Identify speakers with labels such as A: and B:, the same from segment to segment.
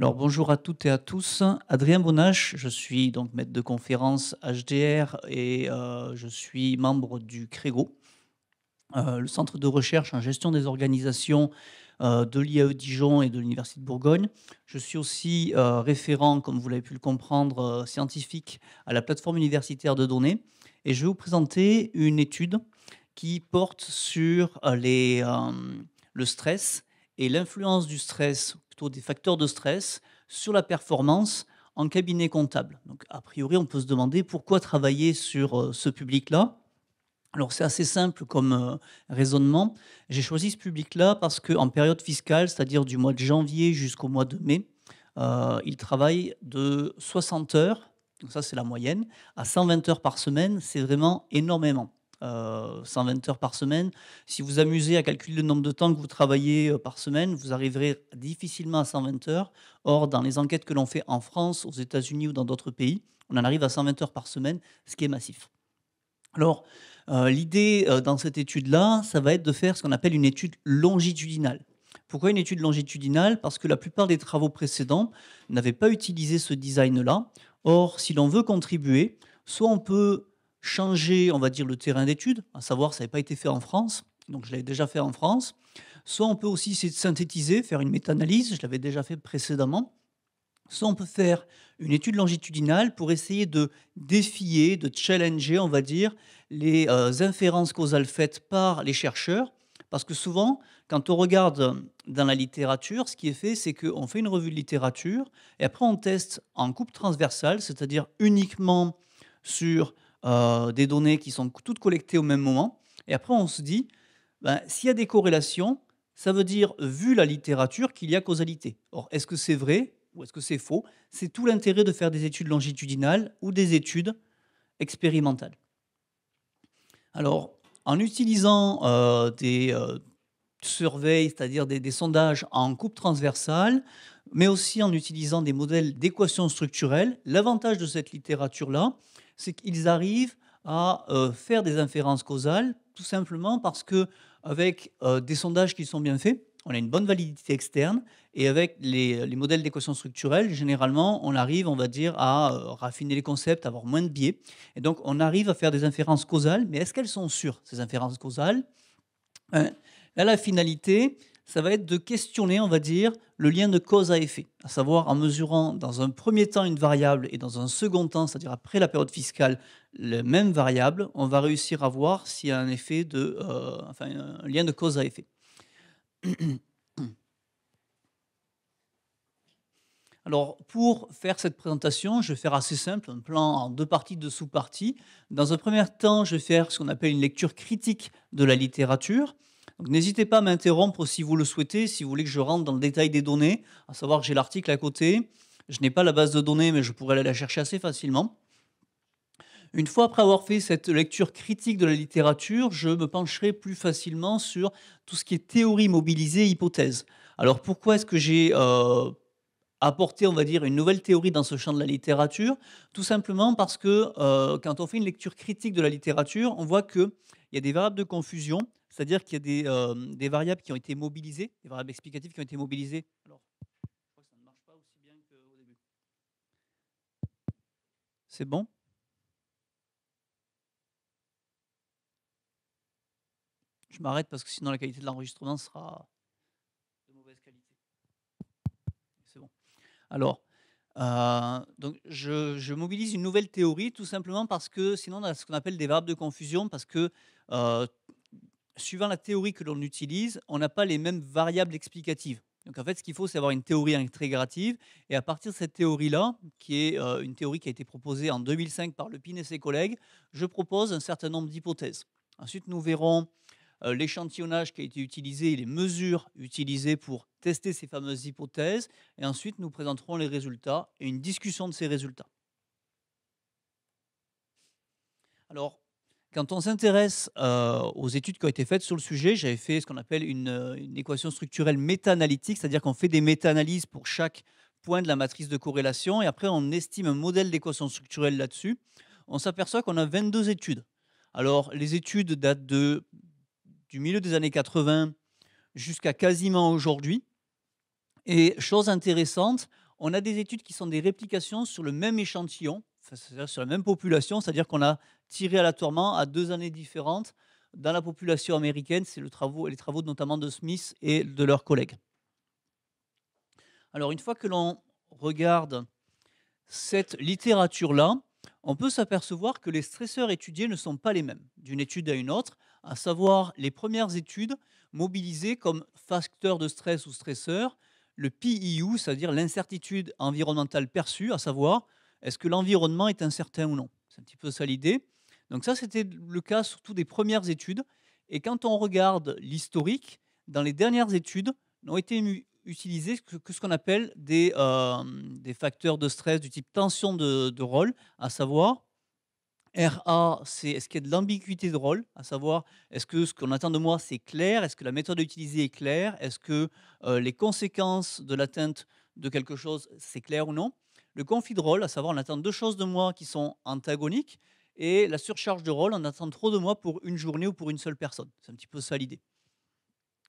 A: Alors bonjour à toutes et à tous. Adrien Bonache, je suis donc maître de conférence HDR et euh, je suis membre du CREGO, euh, le centre de recherche en gestion des organisations euh, de l'IAE Dijon et de l'Université de Bourgogne. Je suis aussi référent, comme vous l'avez pu le comprendre, scientifique à la plateforme universitaire de données et je vais vous présenter une étude qui porte sur le stress et l'influence du stress des facteurs de stress sur la performance en cabinet comptable. Donc, a priori, on peut se demander pourquoi travailler sur euh, ce public-là. Alors, c'est assez simple comme euh, raisonnement. J'ai choisi ce public-là parce qu'en période fiscale, c'est-à-dire du mois de janvier jusqu'au mois de mai, euh, il travaille de 60 heures, donc ça c'est la moyenne, à 120 heures par semaine, c'est vraiment énormément. 120 euh, heures par semaine. Si vous amusez à calculer le nombre de temps que vous travaillez euh, par semaine, vous arriverez difficilement à 120 heures. Or, dans les enquêtes que l'on fait en France, aux États-Unis ou dans d'autres pays, on en arrive à 120 heures par semaine, ce qui est massif. Alors, euh, l'idée dans cette étude-là, ça va être de faire ce qu'on appelle une étude longitudinale. Pourquoi une étude longitudinale Parce que la plupart des travaux précédents n'avaient pas utilisé ce design-là. Or, si l'on veut contribuer, soit on peut changer, on va dire, le terrain d'étude, à savoir, ça n'avait pas été fait en France, donc je l'avais déjà fait en France. Soit on peut aussi essayer de synthétiser, faire une méta-analyse, je l'avais déjà fait précédemment. Soit on peut faire une étude longitudinale pour essayer de défier, de challenger, on va dire, les euh, inférences causales faites par les chercheurs. Parce que souvent, quand on regarde dans la littérature, ce qui est fait, c'est qu'on fait une revue de littérature et après on teste en coupe transversale, c'est-à-dire uniquement sur euh, des données qui sont toutes collectées au même moment. Et après, on se dit, ben, s'il y a des corrélations, ça veut dire, vu la littérature, qu'il y a causalité. Or, est-ce que c'est vrai ou est-ce que c'est faux C'est tout l'intérêt de faire des études longitudinales ou des études expérimentales. Alors, en utilisant euh, des euh, surveys, c'est-à-dire des, des, sondages en coupe transversale, mais aussi en utilisant des modèles d'équations structurelles, l'avantage de cette littérature-là, c'est qu'ils arrivent à euh, faire des inférences causales, tout simplement parce que avec euh, des sondages qui sont bien faits, on a une bonne validité externe, et avec les, modèles d'équations structurelles, généralement, on arrive, on va dire, à euh, raffiner les concepts, avoir moins de biais, et donc on arrive à faire des inférences causales, mais est-ce qu'elles sont sûres, ces inférences causales Là, la finalité, ça va être de questionner, on va dire, le lien de cause à effet, à savoir en mesurant dans un premier temps une variable et dans un second temps, c'est-à-dire après la période fiscale, la même variable, on va réussir à voir s'il y a un effet de, euh, un lien de cause à effet. Alors, pour faire cette présentation, je vais faire assez simple, un plan en deux parties, deux sous-parties. Dans un premier temps, je vais faire ce qu'on appelle une lecture critique de la littérature n'hésitez pas à m'interrompre si vous le souhaitez, si vous voulez que je rentre dans le détail des données, à savoir que j'ai l'article à côté, je n'ai pas la base de données, mais je pourrais aller la chercher assez facilement. Une fois après avoir fait cette lecture critique de la littérature, je me pencherai plus facilement sur tout ce qui est théorie mobilisée, hypothèse. Alors pourquoi est-ce que j'ai euh, apporté, on va dire, une nouvelle théorie dans ce champ de la littérature Tout simplement parce que euh, quand on fait une lecture critique de la littérature, on voit qu'il y a des variables de confusion c'est-à-dire qu'il y a des, variables qui ont été mobilisées, des variables explicatives qui ont été mobilisées. Alors, ça ne marche pas aussi bien qu'au début. C'est bon Je m'arrête parce que sinon la qualité de l'enregistrement sera de mauvaise qualité. C'est bon. Alors, euh, donc je, mobilise une nouvelle théorie tout simplement parce que sinon on a ce qu'on appelle des variables de confusion parce que euh, suivant la théorie que l'on utilise, on n'a pas les mêmes variables explicatives. Donc en fait, ce qu'il faut, c'est avoir une théorie intégrative. Et à partir de cette théorie-là, qui est euh, une théorie qui a été proposée en 2005 par Le Pin et ses collègues, je propose un certain nombre d'hypothèses. Ensuite, nous verrons euh, l'échantillonnage qui a été utilisé et les mesures utilisées pour tester ces fameuses hypothèses. Et ensuite, nous présenterons les résultats et une discussion de ces résultats. Alors, quand on s'intéresse euh, aux études qui ont été faites sur le sujet, j'avais fait ce qu'on appelle euh, une, équation structurelle méta-analytique, c'est-à-dire qu'on fait des méta-analyses pour chaque point de la matrice de corrélation et après on estime un modèle d'équation structurelle là-dessus. On s'aperçoit qu'on a 22 études. Alors les études datent du milieu des années 80 jusqu'à quasiment aujourd'hui. Et chose intéressante, on a des études qui sont des réplications sur le même échantillon c'est-à-dire sur la même population, c'est-à-dire qu'on a tiré tourment à deux années différentes dans la population américaine. C'est le travaux, les travaux notamment de Smith et de leurs collègues. Alors une fois que l'on regarde cette littérature-là, on peut s'apercevoir que les stresseurs étudiés ne sont pas les mêmes d'une étude à une autre, à savoir les premières études mobilisées comme facteur de stress ou stresseur le PIU, e c'est-à-dire l'incertitude environnementale perçue, à savoir est-ce que l'environnement est incertain ou non C'est un petit peu ça l'idée. Donc ça, c'était le cas surtout des premières études. Et quand on regarde l'historique, dans les dernières études, n'ont été utilisés que ce qu'on appelle des, euh, des, facteurs de stress du type tension de, rôle, à savoir RA, c'est est-ce qu'il y a de l'ambiguïté de rôle, à savoir est-ce que ce qu'on attend de moi c'est clair, est-ce que la méthode utilisée est claire, est-ce que euh, les conséquences de l'atteinte de quelque chose c'est clair ou non. Le conflit de rôle, à savoir, on attend deux choses de moi qui sont antagoniques, et la surcharge de rôle, on attend trop de moi pour une journée ou pour une seule personne. C'est un petit peu ça l'idée.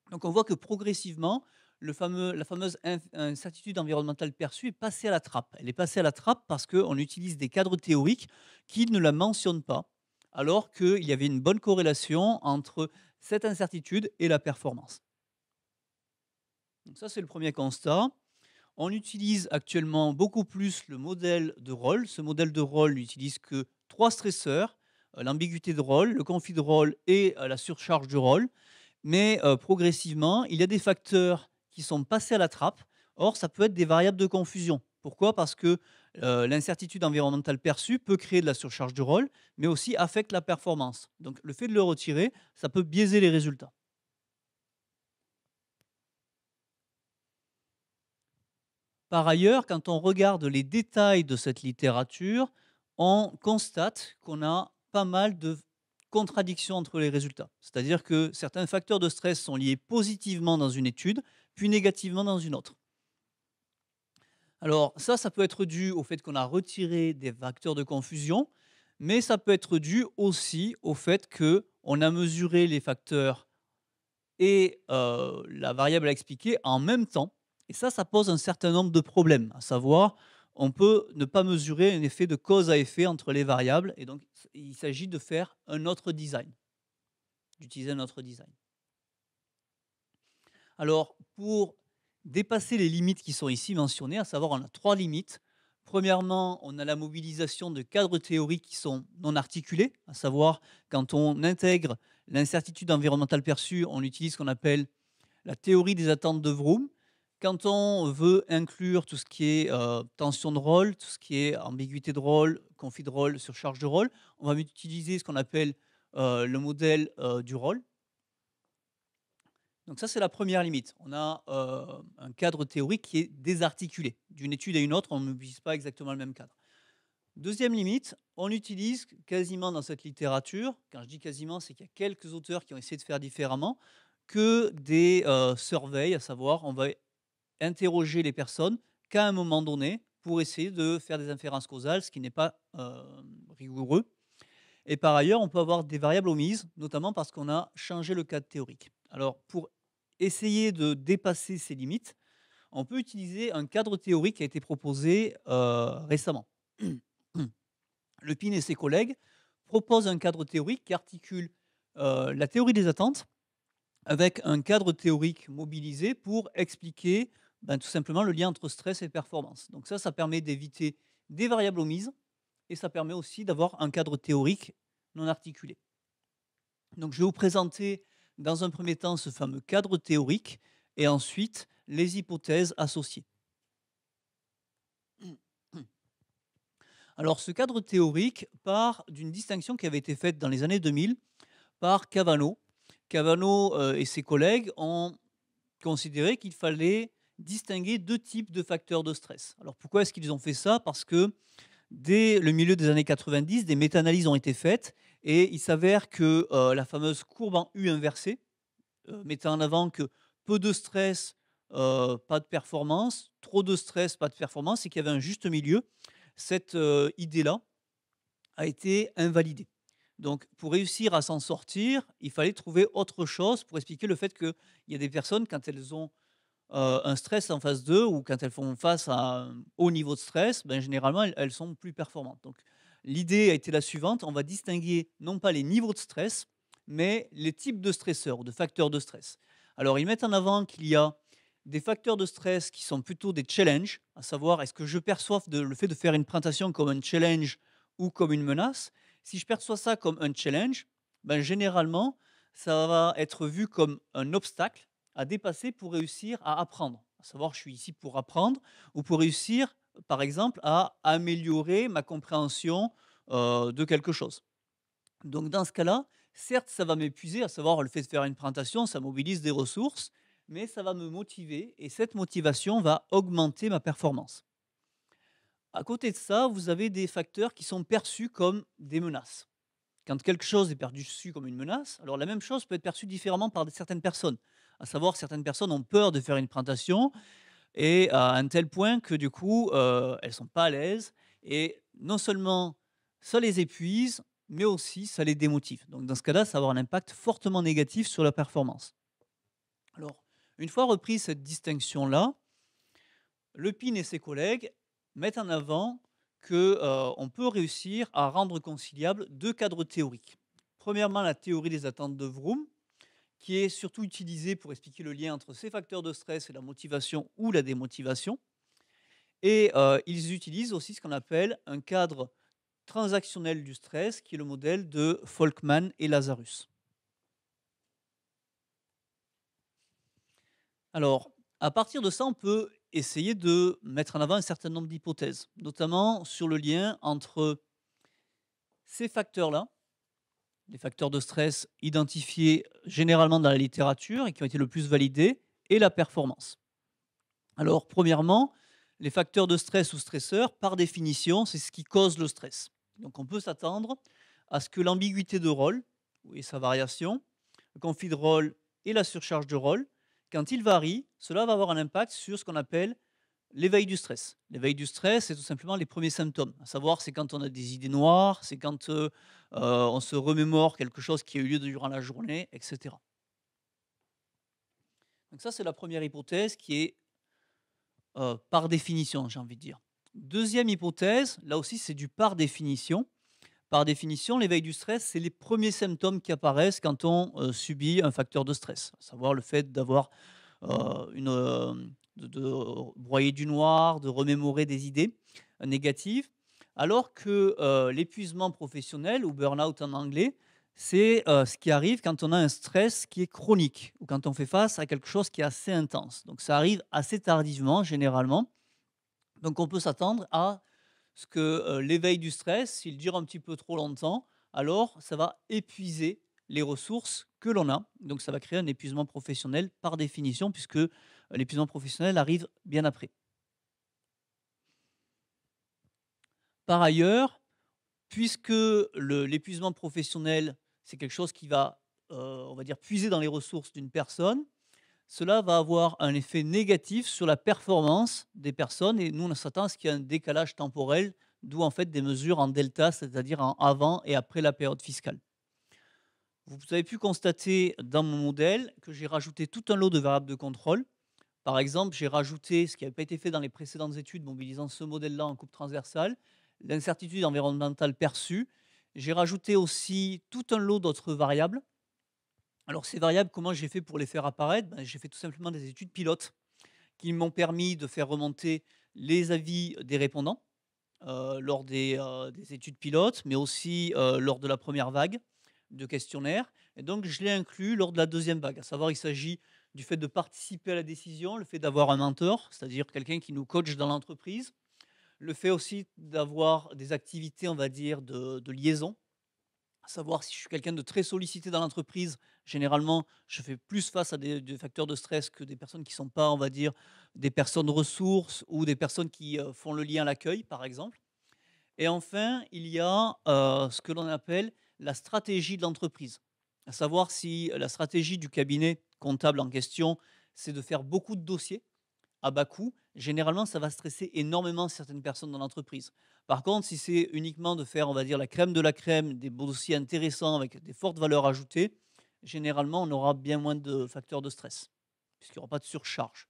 A: Donc on voit que progressivement, la fameuse incertitude environnementale perçue est passée à la trappe. Elle est passée à la trappe parce qu'on utilise des cadres théoriques qui ne la mentionnent pas, alors qu'il y avait une bonne corrélation entre cette incertitude et la performance. Donc ça, c'est le premier constat. On utilise actuellement beaucoup plus le modèle de rôle. Ce modèle de rôle n'utilise que trois stresseurs, euh, l'ambiguïté de rôle, le conflit de rôle et euh, la surcharge de rôle. Mais euh, progressivement, il y a des facteurs qui sont passés à la trappe. Or, ça peut être des variables de confusion. Pourquoi Parce que l'incertitude environnementale perçue peut créer de la surcharge de rôle, mais aussi affecte la performance. Donc le fait de le retirer, ça peut biaiser les résultats. Par ailleurs, quand on regarde les détails de cette littérature, on constate qu'on a pas mal de contradictions entre les résultats. C'est-à-dire que certains facteurs de stress sont liés positivement dans une étude, puis négativement dans une autre. Alors ça, ça peut être dû au fait qu'on a retiré des facteurs de confusion, mais ça peut être dû aussi au fait qu'on a mesuré les facteurs et euh, la variable à expliquer en même temps et ça, ça pose un certain nombre de problèmes, à savoir, on peut ne pas mesurer un effet de cause à effet entre les variables, et donc il s'agit de faire un autre design, d'utiliser un autre design. Alors, pour dépasser les limites qui sont ici mentionnées, à savoir, on a trois limites. Premièrement, on a la mobilisation de cadres théoriques qui sont non articulés, à savoir, quand on intègre l'incertitude environnementale perçue, on utilise ce qu'on appelle la théorie des attentes de Vroom, quand on veut inclure tout ce qui est euh, tension de rôle, tout ce qui est ambiguïté de rôle, conflit de rôle, surcharge de rôle, on va utiliser ce qu'on appelle euh, le modèle euh, du rôle. Donc ça, c'est la première limite. On a un cadre théorique qui est désarticulé. D'une étude à une autre, on n'utilise pas exactement le même cadre. Deuxième limite, on utilise quasiment dans cette littérature, quand je dis quasiment, c'est qu'il y a quelques auteurs qui ont essayé de faire différemment, que des surveils, à savoir on va interroger les personnes qu'à un moment donné pour essayer de faire des inférences causales, ce qui n'est pas euh, rigoureux. Et par ailleurs, on peut avoir des variables omises, notamment parce qu'on a changé le cadre théorique. Alors, pour essayer de dépasser ces limites, on peut utiliser un cadre théorique qui a été proposé euh, récemment. Le PIN et ses collègues proposent un cadre théorique qui articule euh, la théorie des attentes avec un cadre théorique mobilisé pour expliquer ben, tout simplement le lien entre stress et performance. Donc ça, ça permet d'éviter des variables omises et ça permet aussi d'avoir un cadre théorique non articulé. Donc je vais vous présenter dans un premier temps ce fameux cadre théorique et ensuite les hypothèses associées. Alors ce cadre théorique part d'une distinction qui avait été faite dans les années 2000 par Cavano. Cavano euh, et ses collègues ont considéré qu'il fallait distinguer deux types de facteurs de stress. Alors pourquoi est-ce qu'ils ont fait ça Parce que dès le milieu des années 90, des méta-analyses ont été faites et il s'avère que euh, la fameuse courbe en U inversée euh, mettant en avant que peu de stress, euh, pas de performance, trop de stress, pas de performance, et qu'il y avait un juste milieu, cette idée-là a été invalidée. Donc, pour réussir à s'en sortir, il fallait trouver autre chose pour expliquer le fait qu'il y a des personnes, quand elles ont euh, un stress en phase 2 ou quand elles font face à un haut niveau de stress, ben, généralement elles, sont plus performantes. Donc l'idée a été la suivante on va distinguer non pas les niveaux de stress, mais les types de stresseurs de facteurs de stress. Alors ils mettent en avant qu'il y a des facteurs de stress qui sont plutôt des challenges, à savoir est-ce que je perçois le fait de faire une présentation comme un challenge ou comme une menace. Si je perçois ça comme un challenge, ben, généralement ça va être vu comme un obstacle à dépasser pour réussir à apprendre. À savoir, je suis ici pour apprendre ou pour réussir, par exemple, à améliorer ma compréhension euh, de quelque chose. Donc, dans ce cas-là, certes, ça va m'épuiser, à savoir le fait de faire une présentation, ça mobilise des ressources, mais ça va me motiver et cette motivation va augmenter ma performance. À côté de ça, vous avez des facteurs qui sont perçus comme des menaces. Quand quelque chose est perçu comme une menace, alors la même chose peut être perçue différemment par certaines personnes à savoir certaines personnes ont peur de faire une présentation et à un tel point que du coup, euh, elles sont pas à l'aise et non seulement ça les épuise, mais aussi ça les démotive. Donc dans ce cas-là, ça va avoir un impact fortement négatif sur la performance. Alors, une fois reprise cette distinction-là, le PIN et ses collègues mettent en avant qu'on euh, peut réussir à rendre conciliables deux cadres théoriques. Premièrement, la théorie des attentes de Vroom, qui est surtout utilisé pour expliquer le lien entre ces facteurs de stress et la motivation ou la démotivation. Et euh, ils utilisent aussi ce qu'on appelle un cadre transactionnel du stress, qui est le modèle de Folkman et Lazarus. Alors, à partir de ça, on peut essayer de mettre en avant un certain nombre d'hypothèses, notamment sur le lien entre ces facteurs-là les facteurs de stress identifiés généralement dans la littérature et qui ont été le plus validés, et la performance. Alors, premièrement, les facteurs de stress ou stresseurs, par définition, c'est ce qui cause le stress. Donc, on peut s'attendre à ce que l'ambiguïté de rôle et sa variation, le conflit de rôle et la surcharge de rôle, quand ils varient, cela va avoir un impact sur ce qu'on appelle L'éveil du stress. L'éveil du stress, c'est tout simplement les premiers symptômes. À savoir, c'est quand on a des idées noires, c'est quand euh, euh, on se remémore quelque chose qui a eu lieu durant la journée, etc. Donc ça, c'est la première hypothèse qui est euh, par définition, j'ai envie de dire. Deuxième hypothèse, là aussi, c'est du par définition. Par définition, l'éveil du stress, c'est les premiers symptômes qui apparaissent quand on subit un facteur de stress, à savoir le fait d'avoir une, de, euh, broyer du noir, de remémorer des idées euh, négatives, alors que euh, l'épuisement professionnel ou burn-out en anglais, c'est ce qui arrive quand on a un stress qui est chronique ou quand on fait face à quelque chose qui est assez intense. Donc ça arrive assez tardivement généralement. Donc on peut s'attendre à ce que l'éveil du stress, s'il dure un petit peu trop longtemps, alors ça va épuiser les ressources que l'on a. Donc ça va créer un épuisement professionnel par définition puisque l'épuisement professionnel arrive bien après. Par ailleurs, puisque l'épuisement professionnel, c'est quelque chose qui va, euh, on va dire, puiser dans les ressources d'une personne, cela va avoir un effet négatif sur la performance des personnes. Et nous, on s'attend à ce qu'il y ait un décalage temporel, d'où en fait des mesures en delta, c'est-à-dire en avant et après la période fiscale. Vous avez pu constater dans mon modèle que j'ai rajouté tout un lot de variables de contrôle par exemple, j'ai rajouté ce qui n'avait pas été fait dans les précédentes études, mobilisant ce modèle-là en coupe transversale, l'incertitude environnementale perçue. J'ai rajouté aussi tout un lot d'autres variables. Alors ces variables, comment j'ai fait pour les faire apparaître ben, J'ai fait tout simplement des études pilotes qui m'ont permis de faire remonter les avis des répondants euh, lors euh, des, études pilotes, mais aussi euh, lors de la première vague de questionnaires. Et donc je l'ai inclus lors de la deuxième vague, à savoir il s'agit du fait de participer à la décision, le fait d'avoir un mentor, c'est-à-dire quelqu'un qui nous coach dans l'entreprise, le fait aussi d'avoir des activités, on va dire, de, liaison, à savoir si je suis quelqu'un de très sollicité dans l'entreprise, généralement, je fais plus face à des, facteurs de stress que des personnes qui ne sont pas, on va dire, des personnes ressources ou des personnes qui euh, font le lien à l'accueil, par exemple. Et enfin, il y a euh, ce que l'on appelle la stratégie de l'entreprise à savoir si euh, la stratégie du cabinet comptable en question, c'est de faire beaucoup de dossiers à bas coût. Généralement, ça va stresser énormément certaines personnes dans l'entreprise. Par contre, si c'est uniquement de faire, on va dire, la crème de la crème, des dossiers intéressants avec des fortes valeurs ajoutées, généralement, on aura bien moins de facteurs de stress, puisqu'il n'y aura pas de surcharge.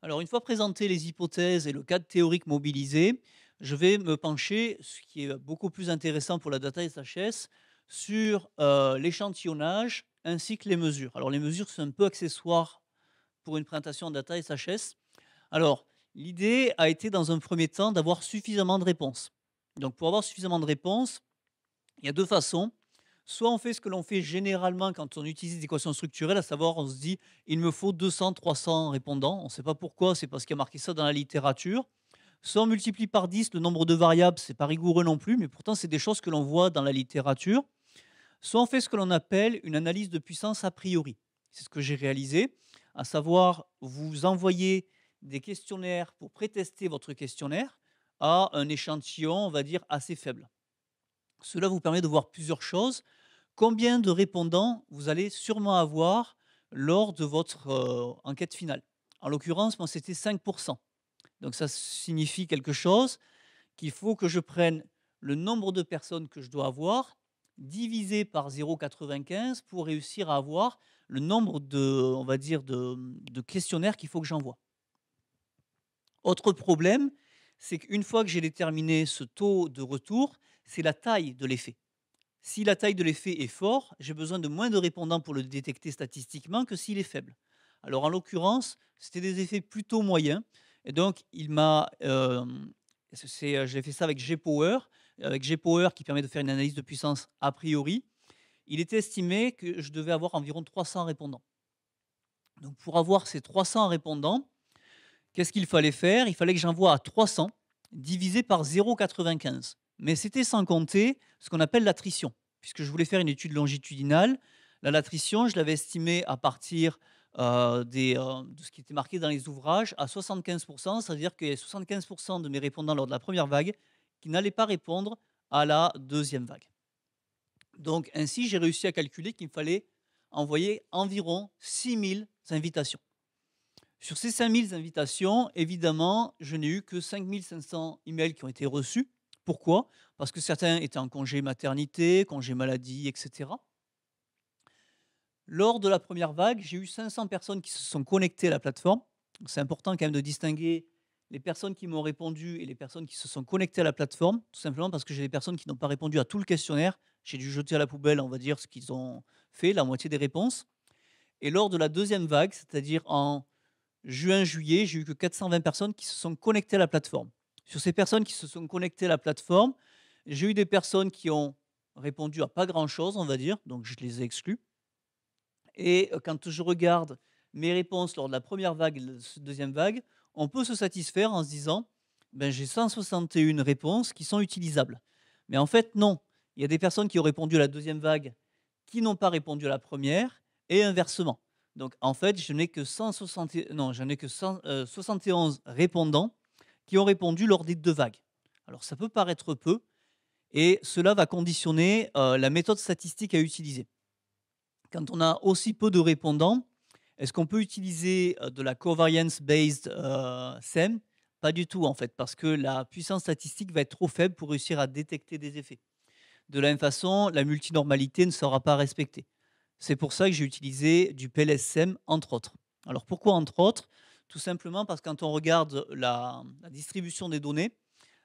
A: Alors, une fois présentées les hypothèses et le cadre théorique mobilisé, je vais me pencher, ce qui est beaucoup plus intéressant pour la data SHS, sur euh, l'échantillonnage ainsi que les mesures. Alors les mesures, sont un peu accessoires pour une présentation data SHS. Alors l'idée a été dans un premier temps d'avoir suffisamment de réponses. Donc pour avoir suffisamment de réponses, il y a deux façons. Soit on fait ce que l'on fait généralement quand on utilise des équations structurelles, à savoir on se dit il me faut 200, 300 répondants. On ne sait pas pourquoi, c'est parce qu'il y a marqué ça dans la littérature. Soit on multiplie par 10 le nombre de variables, c'est pas rigoureux non plus, mais pourtant c'est des choses que l'on voit dans la littérature soit on fait ce que l'on appelle une analyse de puissance a priori. C'est ce que j'ai réalisé, à savoir vous envoyer des questionnaires pour prétester votre questionnaire à un échantillon, on va dire, assez faible. Cela vous permet de voir plusieurs choses. Combien de répondants vous allez sûrement avoir lors de votre euh, enquête finale En l'occurrence, moi, c'était 5%. Donc ça signifie quelque chose qu'il faut que je prenne le nombre de personnes que je dois avoir divisé par 0,95 pour réussir à avoir le nombre de, on va dire, de, questionnaires qu'il faut que j'envoie. Autre problème, c'est qu'une fois que j'ai déterminé ce taux de retour, c'est la taille de l'effet. Si la taille de l'effet est fort, j'ai besoin de moins de répondants pour le détecter statistiquement que s'il est faible. Alors en l'occurrence, c'était des effets plutôt moyens. Et donc, il m'a, euh, euh, j'ai fait ça avec g avec G-Power qui permet de faire une analyse de puissance a priori, il était estimé que je devais avoir environ 300 répondants. Donc pour avoir ces 300 répondants, qu'est-ce qu'il fallait faire Il fallait que j'envoie à 300 divisé par 0,95. Mais c'était sans compter ce qu'on appelle l'attrition, puisque je voulais faire une étude longitudinale. l'attrition, je l'avais estimée à partir euh, des, euh, de ce qui était marqué dans les ouvrages à 75%, c'est-à-dire que 75% de mes répondants lors de la première vague n'allait pas répondre à la deuxième vague. Donc ainsi, j'ai réussi à calculer qu'il fallait envoyer environ 6000 invitations. Sur ces 5000 invitations, évidemment, je n'ai eu que 5500 emails qui ont été reçus. Pourquoi Parce que certains étaient en congé maternité, congé maladie, etc. Lors de la première vague, j'ai eu 500 personnes qui se sont connectées à la plateforme. C'est important quand même de distinguer les personnes qui m'ont répondu et les personnes qui se sont connectées à la plateforme, tout simplement parce que j'ai des personnes qui n'ont pas répondu à tout le questionnaire. J'ai dû jeter à la poubelle, on va dire, ce qu'ils ont fait, la moitié des réponses. Et lors de la deuxième vague, c'est-à-dire en juin-juillet, j'ai eu que 420 personnes qui se sont connectées à la plateforme. Sur ces personnes qui se sont connectées à la plateforme, j'ai eu des personnes qui ont répondu à pas grand-chose, on va dire, donc je les ai exclus. Et euh, quand je regarde mes réponses lors de la première vague et de la deuxième vague, on peut se satisfaire en se disant ben, j'ai 161 réponses qui sont utilisables. Mais en fait, non. Il y a des personnes qui ont répondu à la deuxième vague qui n'ont pas répondu à la première et inversement. Donc en fait, je n'ai que, 160, que 71 euh, répondants qui ont répondu lors des deux vagues. Alors ça peut paraître peu et cela va conditionner euh, la méthode statistique à utiliser. Quand on a aussi peu de répondants, est-ce qu'on peut utiliser de la covariance-based SEM Pas du tout, en fait, parce que la puissance statistique va être trop faible pour réussir à détecter des effets. De la même façon, la multinormalité ne sera pas respectée. C'est pour ça que j'ai utilisé du PLS-SEM, entre autres. Alors pourquoi entre autres Tout simplement parce que quand on regarde la, distribution des données,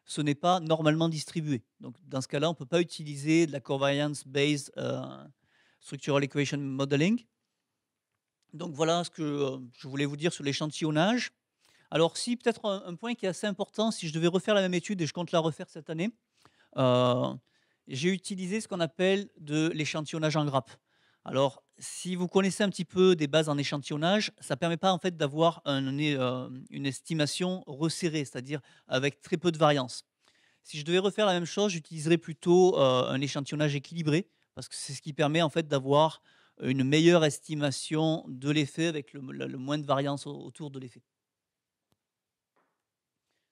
A: ce n'est pas normalement distribué. Donc dans ce cas-là, on ne peut pas utiliser de la covariance-based structural equation modeling donc voilà ce que euh, je voulais vous dire sur l'échantillonnage. Alors si peut-être un, point qui est assez important, si je devais refaire la même étude et je compte la refaire cette année, euh, j'ai utilisé ce qu'on appelle de l'échantillonnage en grappe. Alors si vous connaissez un petit peu des bases en échantillonnage, ça ne permet pas en fait d'avoir euh, une estimation resserrée, c'est-à-dire avec très peu de variance. Si je devais refaire la même chose, j'utiliserais plutôt un échantillonnage équilibré parce que c'est ce qui permet en fait d'avoir une meilleure estimation de l'effet avec le, moins de variance autour de l'effet.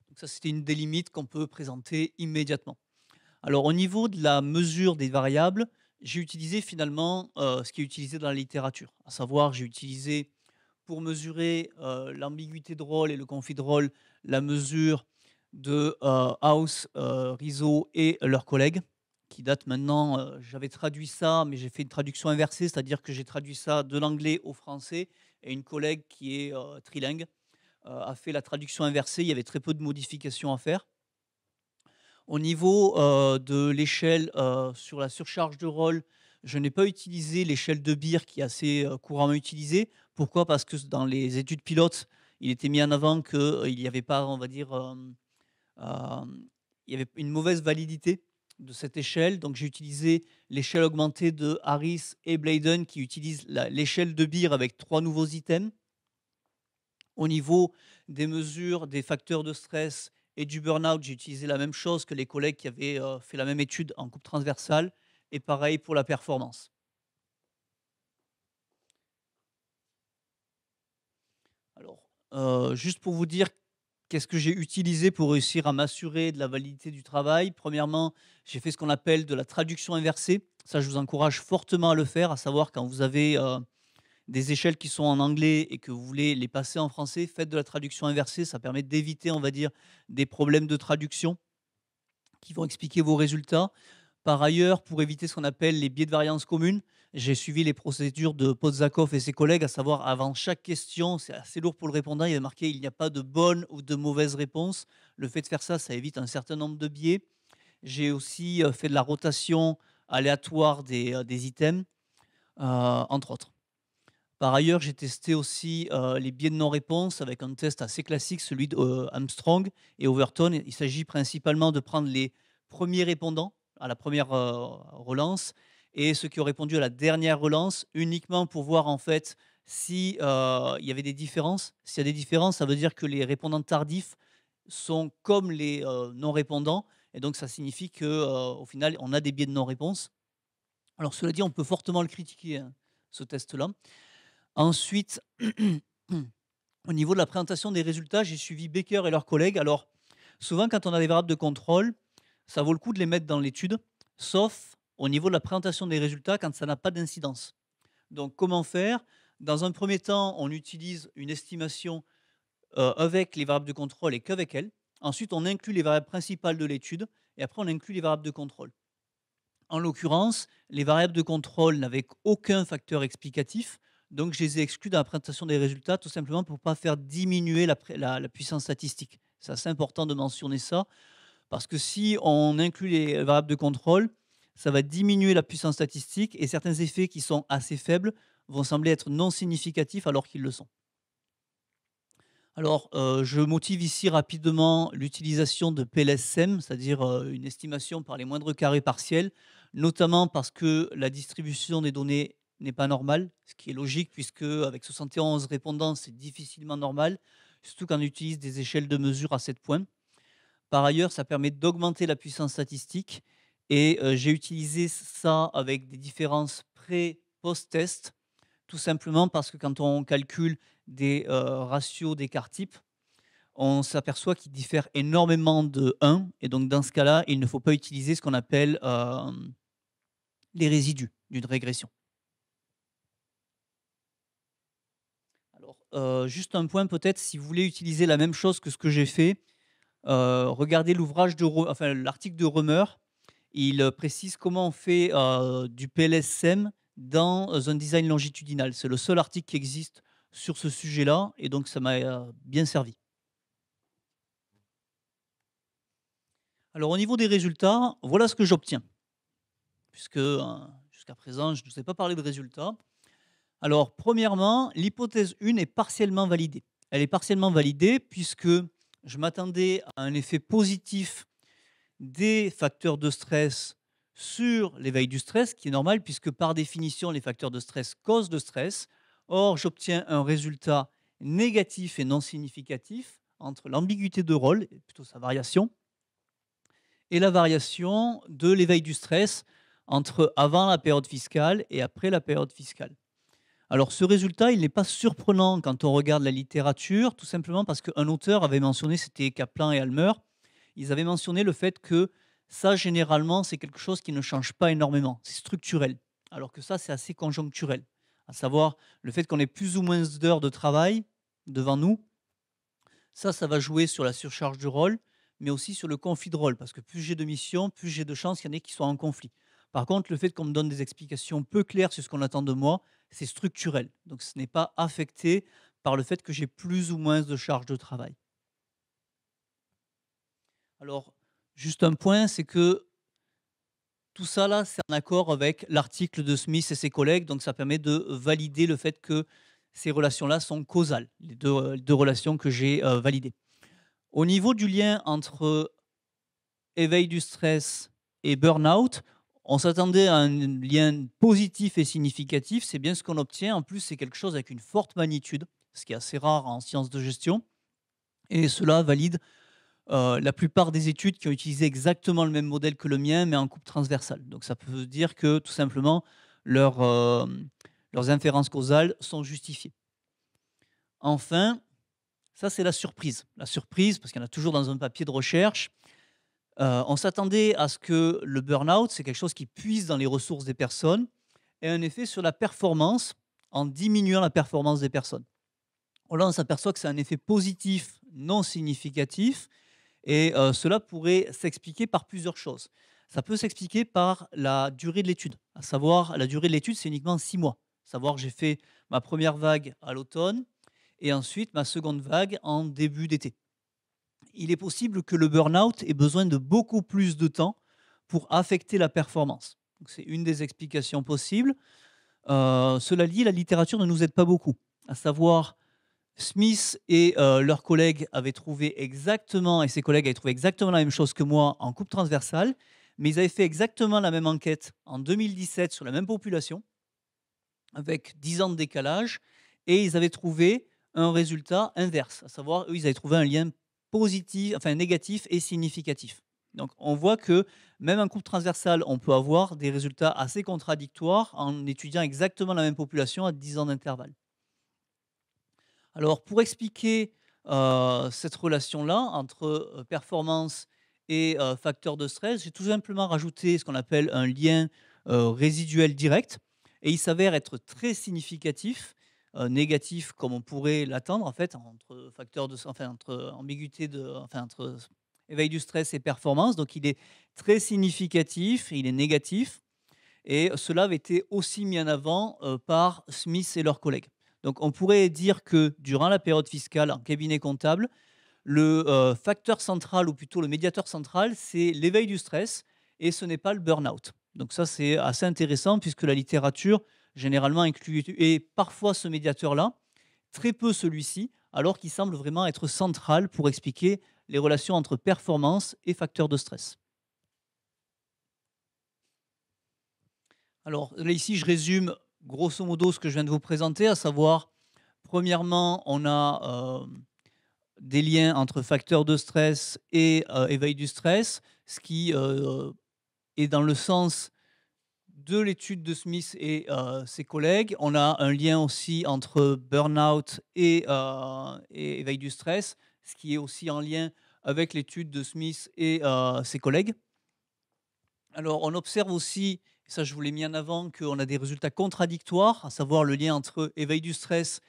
A: Donc ça, c'était une des limites qu'on peut présenter immédiatement. Alors au niveau de la mesure des variables, j'ai utilisé finalement euh, ce qui est utilisé dans la littérature, à savoir j'ai utilisé pour mesurer euh, l'ambiguïté de rôle et le conflit de rôle la mesure de euh, House, Rizzo et leurs collègues qui date maintenant, euh, j'avais traduit ça, mais j'ai fait une traduction inversée, c'est-à-dire que j'ai traduit ça de l'anglais au français, et une collègue qui est euh, trilingue euh, a fait la traduction inversée, il y avait très peu de modifications à faire. Au niveau de l'échelle sur la surcharge de rôle, je n'ai pas utilisé l'échelle de Bir, qui est assez couramment utilisée. Pourquoi Parce que dans les études pilotes, il était mis en avant qu'il n'y avait pas, on va dire, il y avait une mauvaise validité de cette échelle. Donc j'ai utilisé l'échelle augmentée de Harris et Bladen qui utilisent l'échelle de Beer avec trois nouveaux items. Au niveau des mesures des facteurs de stress et du burn-out, j'ai utilisé la même chose que les collègues qui avaient euh, fait la même étude en coupe transversale. Et pareil pour la performance. Alors, euh, juste pour vous dire Qu'est-ce que j'ai utilisé pour réussir à m'assurer de la validité du travail Premièrement, j'ai fait ce qu'on appelle de la traduction inversée. Ça, je vous encourage fortement à le faire, à savoir quand vous avez euh, des échelles qui sont en anglais et que vous voulez les passer en français, faites de la traduction inversée. Ça permet d'éviter, on va dire, des problèmes de traduction qui vont expliquer vos résultats. Par ailleurs, pour éviter ce qu'on appelle les biais de variance commune, j'ai suivi les procédures de Pozakov et ses collègues, à savoir avant chaque question, c'est assez lourd pour le répondant, il y avait marqué il n'y a pas de bonne ou de mauvaise réponse. Le fait de faire ça, ça évite un certain nombre de biais. J'ai aussi euh, fait de la rotation aléatoire des, euh, items, euh, entre autres. Par ailleurs, j'ai testé aussi les biais de non-réponse avec un test assez classique, celui d'Armstrong et Overton. Il s'agit principalement de prendre les premiers répondants à la première relance et ceux qui ont répondu à la dernière relance uniquement pour voir en fait si euh, il y avait des différences. S'il y a des différences, ça veut dire que les répondants tardifs sont comme les euh, non-répondants et donc ça signifie que euh, au final on a des biais de non-réponse. Alors cela dit, on peut fortement le critiquer hein, ce test-là. Ensuite, au niveau de la présentation des résultats, j'ai suivi Baker et leurs collègues. Alors souvent quand on a des variables de contrôle, ça vaut le coup de les mettre dans l'étude, sauf au niveau de la présentation des résultats quand ça n'a pas d'incidence. Donc comment faire Dans un premier temps, on utilise une estimation euh, avec les variables de contrôle et qu'avec elles. Ensuite, on inclut les variables principales de l'étude et après, on inclut les variables de contrôle. En l'occurrence, les variables de contrôle n'avaient aucun facteur explicatif, donc je les ai exclus dans la présentation des résultats, tout simplement pour ne pas faire diminuer la, puissance statistique. C'est important de mentionner ça, parce que si on inclut les variables de contrôle, ça va diminuer la puissance statistique et certains effets qui sont assez faibles vont sembler être non significatifs alors qu'ils le sont. Alors, euh, je motive ici rapidement l'utilisation de PLSM, c'est-à-dire euh, une estimation par les moindres carrés partiels, notamment parce que la distribution des données n'est pas normale, ce qui est logique puisque avec 71 répondants, c'est difficilement normal, surtout quand on utilise des échelles de mesure à 7 points. Par ailleurs, ça permet d'augmenter la puissance statistique et j'ai utilisé ça avec des différences pré-post-test, tout simplement parce que quand on calcule des ratios d'écart-type, on s'aperçoit qu'ils diffèrent énormément de 1. Et donc, dans ce cas-là, il ne faut pas utiliser ce qu'on appelle les résidus d'une régression. Alors, juste un point peut-être, si vous voulez utiliser la même chose que ce que j'ai fait, regardez l'ouvrage de, enfin, l'article de Römer, il euh, précise comment on fait euh, du PLSM dans euh, un design longitudinal. C'est le seul article qui existe sur ce sujet-là, et donc ça m'a bien servi. Alors au niveau des résultats, voilà ce que j'obtiens, puisque jusqu'à présent, je ne vous ai pas parlé de résultats. Alors premièrement, l'hypothèse 1 est partiellement validée. Elle est partiellement validée puisque je m'attendais à un effet positif des facteurs de stress sur l'éveil du stress, qui est normal puisque par définition, les facteurs de stress causent de stress. Or, j'obtiens un résultat négatif et non significatif entre l'ambiguïté de rôle, et plutôt sa variation, et la variation de l'éveil du stress entre avant la période fiscale et après la période fiscale. Alors ce résultat, il n'est pas surprenant quand on regarde la littérature, tout simplement parce qu'un auteur avait mentionné, c'était Kaplan et Almer, ils avaient mentionné le fait que ça, généralement, c'est quelque chose qui ne change pas énormément, c'est structurel, alors que ça, c'est assez conjoncturel, à savoir le fait qu'on ait plus ou moins d'heures de travail devant nous, ça, ça va jouer sur la surcharge du rôle, mais aussi sur le conflit de rôle, parce que plus j'ai de missions, plus j'ai de chances qu'il y en ait qui soient en conflit. Par contre, le fait qu'on me donne des explications peu claires sur ce qu'on attend de moi, c'est structurel. Donc ce n'est pas affecté par le fait que j'ai plus ou moins de charges de travail. Alors, juste un point, c'est que tout ça, là, c'est en accord avec l'article de Smith et ses collègues, donc ça permet de valider le fait que ces relations-là sont causales, les deux, relations que j'ai euh, validées. Au niveau du lien entre éveil du stress et burn-out, on s'attendait à un lien positif et significatif, c'est bien ce qu'on obtient. En plus, c'est quelque chose avec une forte magnitude, ce qui est assez rare en sciences de gestion. Et cela valide euh, la plupart des études qui ont utilisé exactement le même modèle que le mien, mais en coupe transversale. Donc ça peut dire que tout simplement, euh, leurs inférences causales sont justifiées. Enfin, ça c'est la surprise. La surprise, parce qu'il y en a toujours dans un papier de recherche, euh, on s'attendait à ce que le burn-out, c'est quelque chose qui puise dans les ressources des personnes, ait un effet sur la performance en diminuant la performance des personnes. Là, on s'aperçoit que c'est un effet positif non significatif, et euh, cela pourrait s'expliquer par plusieurs choses. Ça peut s'expliquer par la durée de l'étude, à savoir la durée de l'étude, c'est uniquement six mois. À savoir, j'ai fait ma première vague à l'automne et ensuite ma seconde vague en début d'été. Il est possible que le burn-out ait besoin de beaucoup plus de temps pour affecter la performance. C'est une des explications possibles. Euh, cela dit, la littérature ne nous aide pas beaucoup, à savoir Smith et euh, leurs collègues avaient trouvé exactement, et ses collègues avaient trouvé exactement la même chose que moi en coupe transversale, mais ils avaient fait exactement la même enquête en 2017 sur la même population, avec 10 ans de décalage, et ils avaient trouvé un résultat inverse, à savoir, eux, ils avaient trouvé un lien positif, enfin négatif et significatif. Donc on voit que même en coupe transversale, on peut avoir des résultats assez contradictoires en étudiant exactement la même population à 10 ans d'intervalle. Alors, pour expliquer euh, cette relation-là entre euh, performance et euh, facteur de stress, j'ai tout simplement rajouté ce qu'on appelle un lien résiduel direct. Et il s'avère être très significatif, négatif comme on pourrait l'attendre, en fait, entre, facteur de, enfin, entre ambiguïté, de, enfin, entre éveil du stress et performance. Donc, il est très significatif, il est négatif. Et cela avait été aussi mis en avant par Smith et leurs collègues. Donc on pourrait dire que durant la période fiscale en cabinet comptable, le euh, facteur central, ou plutôt le médiateur central, c'est l'éveil du stress et ce n'est pas le burn-out. Donc ça c'est assez intéressant puisque la littérature généralement inclut et parfois ce médiateur-là, très peu celui-ci, alors qu'il semble vraiment être central pour expliquer les relations entre performance et facteurs de stress. Alors là, ici, je résume grosso modo ce que je viens de vous présenter, à savoir, premièrement, on a euh, des liens entre facteurs de stress et euh, éveil du stress, ce qui euh, est dans le sens de l'étude de Smith et ses collègues. On a un lien aussi entre burn-out et, et, éveil du stress, ce qui est aussi en lien avec l'étude de Smith et ses collègues. Alors, on observe aussi ça je vous l'ai mis en avant, qu'on a des résultats contradictoires, à savoir le lien entre éveil du stress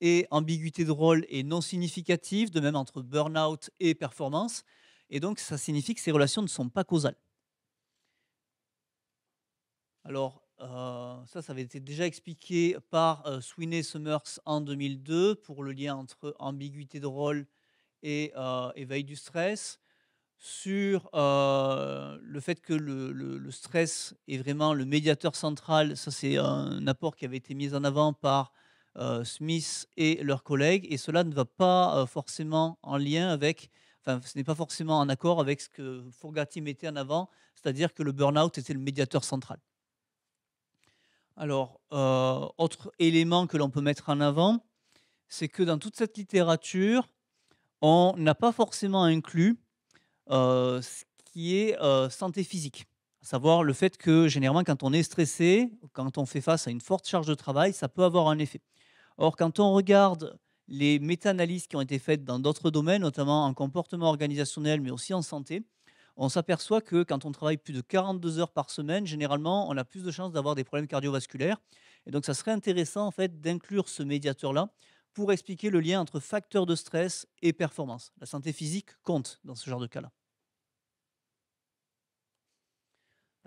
A: et ambiguïté de rôle est non significatif, de même entre burn-out et performance. Et donc, ça signifie que ces relations ne sont pas causales. Alors, euh, ça, ça avait été déjà expliqué par euh, Sweeney Summers en 2002 pour le lien entre ambiguïté de rôle et euh, éveil du stress sur euh, le fait que le, stress est vraiment le médiateur central. Ça, c'est un apport qui avait été mis en avant par euh, Smith et leurs collègues. Et cela ne va pas euh, forcément en lien avec, enfin, ce n'est pas forcément en accord avec ce que Fourgati mettait en avant, c'est-à-dire que le burn-out était le médiateur central. Alors, autre élément que l'on peut mettre en avant, c'est que dans toute cette littérature, on n'a pas forcément inclus euh, ce qui est euh, santé physique, à savoir le fait que généralement quand on est stressé, quand on fait face à une forte charge de travail, ça peut avoir un effet. Or, quand on regarde les méta-analyses qui ont été faites dans d'autres domaines, notamment en comportement organisationnel, mais aussi en santé, on s'aperçoit que quand on travaille plus de 42 heures par semaine, généralement, on a plus de chances d'avoir des problèmes cardiovasculaires. Et donc, ça serait intéressant en fait d'inclure ce médiateur-là pour expliquer le lien entre facteurs de stress et performance. La santé physique compte dans ce genre de cas-là.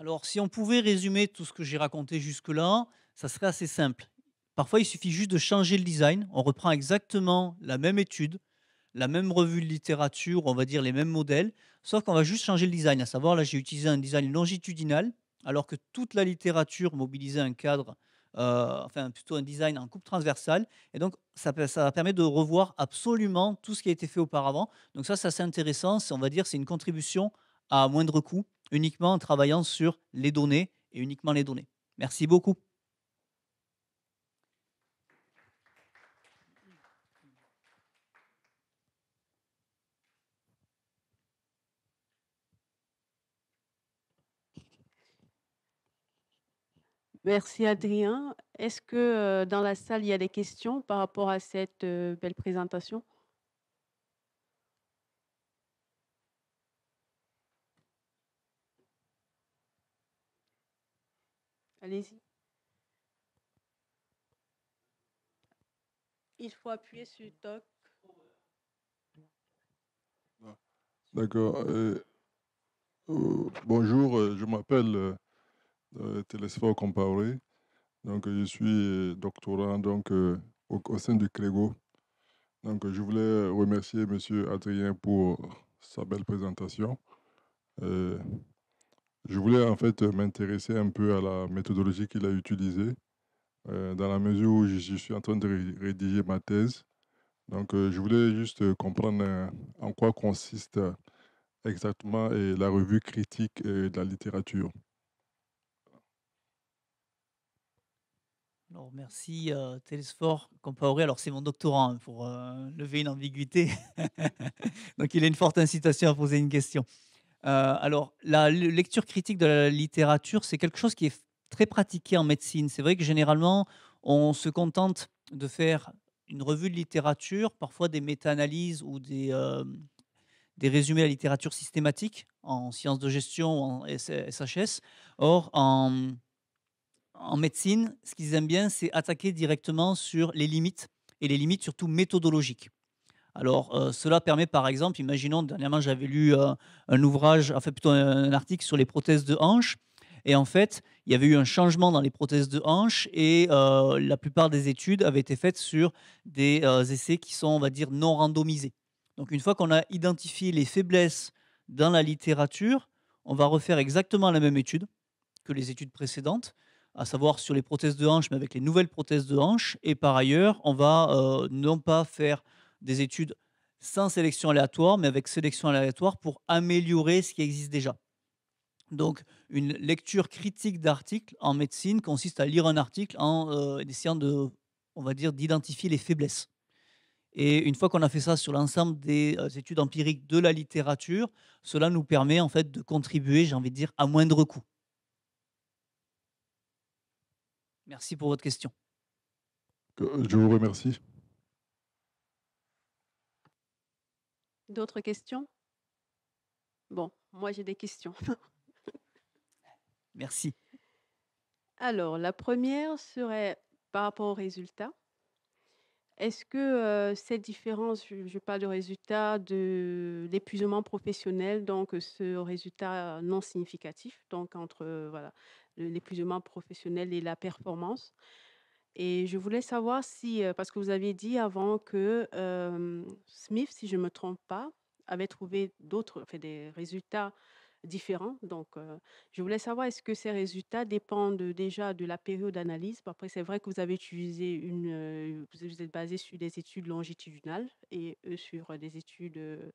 A: Alors, si on pouvait résumer tout ce que j'ai raconté jusque-là, ça serait assez simple. Parfois, il suffit juste de changer le design. On reprend exactement la même étude, la même revue de littérature, on va dire les mêmes modèles, sauf qu'on va juste changer le design. À savoir, là, j'ai utilisé un design longitudinal, alors que toute la littérature mobilisait un cadre, euh, enfin plutôt un design en coupe transversale. Et donc, ça, permet de revoir absolument tout ce qui a été fait auparavant. Donc ça, c'est intéressant. On va dire, c'est une contribution à moindre coût uniquement en travaillant sur les données et uniquement les données. Merci beaucoup.
B: Merci Adrien. Est-ce que euh, dans la salle, il y a des questions par rapport à cette euh, belle présentation Allez-y. Il faut appuyer sur TOC.
A: D'accord. Euh, euh, bonjour, euh, je m'appelle euh, Compaoré. Donc,
B: je suis doctorant donc, au, sein du CREGO. Donc, je
A: voulais remercier M. Adrien pour sa belle présentation. Je voulais en fait m'intéresser un peu à la méthodologie qu'il a utilisée,
B: euh, dans la mesure où je, suis en train de rédiger ma thèse. Donc, euh, je voulais juste comprendre euh, en quoi consiste exactement la revue critique de la littérature.
A: merci euh, Alors, c'est mon doctorant hein, pour lever une ambiguïté. Donc, il a une forte incitation à poser une question. Euh, alors, la lecture critique de la littérature, c'est quelque chose qui est très pratiqué en médecine. C'est vrai que généralement, on se contente de faire une revue de littérature, parfois des méta-analyses ou des, euh, des résumés à littérature systématique en sciences de gestion, ou en SHS. Or, en, en médecine, ce qu'ils aiment bien, c'est attaquer directement sur les limites, et les limites surtout méthodologiques. Alors, euh, cela permet par exemple, imaginons, dernièrement, j'avais lu euh, un ouvrage, enfin plutôt un, article sur les prothèses de hanche. Et en fait, il y avait eu un changement dans les prothèses de hanche et euh, la plupart des études avaient été faites sur des essais qui sont, on va dire, non randomisés. Donc, une fois qu'on a identifié les faiblesses dans la littérature, on va refaire exactement la même étude que les études précédentes, à savoir sur les prothèses de hanche, mais avec les nouvelles prothèses de hanche. Et par ailleurs, on va non pas faire des études sans sélection aléatoire, mais avec sélection aléatoire pour améliorer ce qui existe déjà. Donc, une lecture critique d'articles en médecine consiste à lire un article en euh, essayant de, on va dire, d'identifier les faiblesses. Et une fois qu'on a fait ça sur l'ensemble des euh, études empiriques de la littérature, cela nous permet en fait de contribuer, j'ai envie de dire, à moindre coût. Merci pour votre question. Euh, je vous remercie.
B: D'autres questions Bon, moi j'ai des questions. Merci. Alors, la première serait par rapport aux résultats. Est-ce que euh, cette différence, je, parle de résultat de l'épuisement professionnel, donc euh, ce résultat non significatif, donc entre euh, voilà l'épuisement professionnel et la performance, et je voulais savoir si, parce que vous aviez dit avant que Smith, si je ne me trompe pas, avait trouvé d'autres, enfin, des résultats différents. Donc, je voulais savoir est-ce que ces résultats dépendent déjà de la période d'analyse. Après, c'est vrai que vous avez utilisé une, vous êtes basé sur des études longitudinales et sur des études